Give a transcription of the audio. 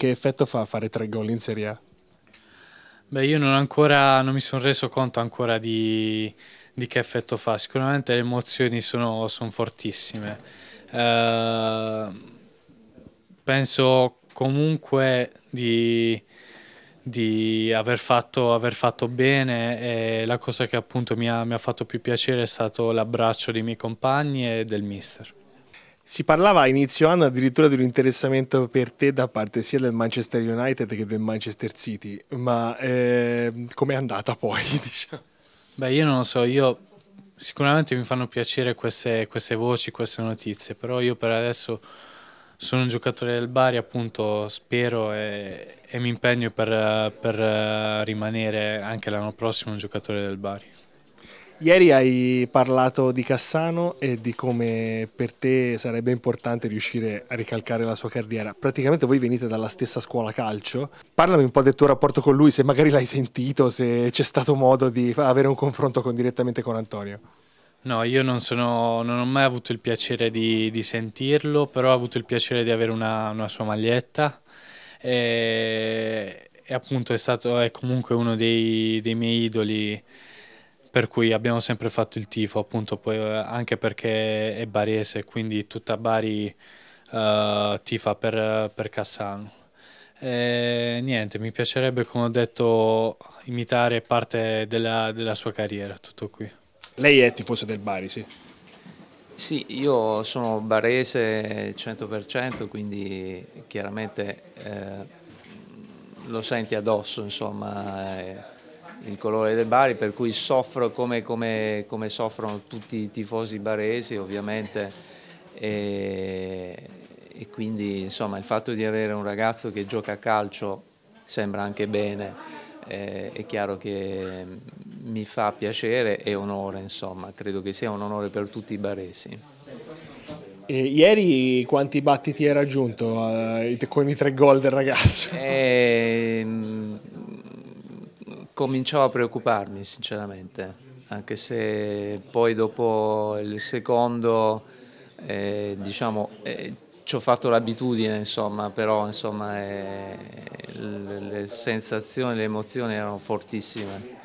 che effetto fa fare tre gol in Serie A? Beh, io non, ancora, non mi sono reso conto ancora di, di, che effetto fa. Sicuramente le emozioni sono, sono fortissime. Eh, penso comunque di, di aver fatto, aver fatto, bene e la cosa che appunto mi ha, mi ha fatto più piacere è stato l'abbraccio dei miei compagni e del mister. Si parlava a inizio anno addirittura di un interessamento per te da parte sia del Manchester United che del Manchester City, ma eh, com'è andata poi? Diciamo? Beh, io non lo so, io sicuramente mi fanno piacere queste, queste, voci, queste notizie, però io per adesso sono un giocatore del Bari, appunto spero e, e mi impegno per, per eh, rimanere anche l'anno prossimo un giocatore del Bari. Ieri hai parlato di Cassano e di come per te sarebbe importante riuscire a ricalcare la sua carriera. Praticamente voi venite dalla stessa scuola calcio. Parlami un po' del tuo rapporto con lui, se magari l'hai sentito, se c'è stato modo di avere un confronto con, direttamente con Antonio. No, io non, sono, non ho mai avuto il piacere di, di, sentirlo, però ho avuto il piacere di avere una, una sua maglietta. E, e appunto è, stato, è comunque uno dei, dei miei idoli per cui abbiamo sempre fatto il tifo, appunto, poi, eh, anche perché è barese, quindi tutta Bari uh, tifa per, per Cassano. E, niente, mi piacerebbe, come ho detto, imitare parte della, della sua carriera, tutto qui. Lei è tifoso del Bari, sì? Sì, io sono barese 100%, quindi chiaramente eh, lo senti addosso, insomma... Eh il colore del Bari, per cui soffro come, come, come soffrono tutti i tifosi baresi ovviamente. E, e, quindi insomma il fatto di avere un ragazzo che gioca a calcio sembra anche bene, eh, è chiaro che mi fa piacere e onore, insomma, credo che sia un onore per tutti i baresi. E ieri quanti battiti hai raggiunto eh, con i tre gol del ragazzo? E, ehm, cominciavo a preoccuparmi sinceramente, anche se poi dopo il secondo eh, diciamo, eh, ci ho fatto l'abitudine, insomma, però insomma, eh, le, le sensazioni, le emozioni erano fortissime.